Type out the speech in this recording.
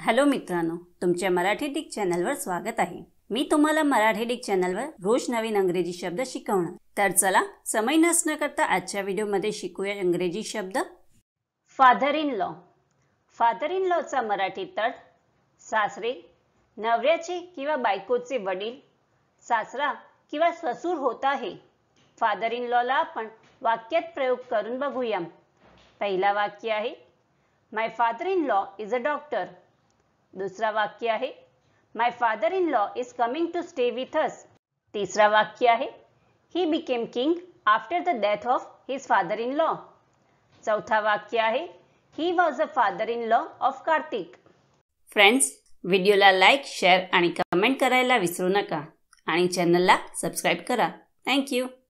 hello मित्रांनो तुमच्या Marathi Dick चॅनलवर स्वागत आहे मी तुम्हाला मराठी डिक चॅनलवर रोज नवीन अंग्रेजी शब्द शिकवणार तर चला समय नसणं करता आजच्या व्हिडिओमध्ये शिकूया इंग्रजी शब्द father in law father in लॉचा मराठी तट सासरे नवऱ्याचे किंवा बायकोचे वडील सासरा किंवा ससूर होत आहे फादर इन लॉला आपण वाक्यात प्रयोग करून बघूया पहिला वाक्य आहे my father in law is a doctor दुसरा वाक्य आहे my father in law is coming to stay with us तिसरा वाक्य आहे he became king after the death of his father in law चौथा वाक्य आहे he was a father in law of Kartik friends व्हिडिओला लाईक शेअर आणि comment करायला विसरू नका आणि चॅनलला सबस्क्राईब करा थँक्यू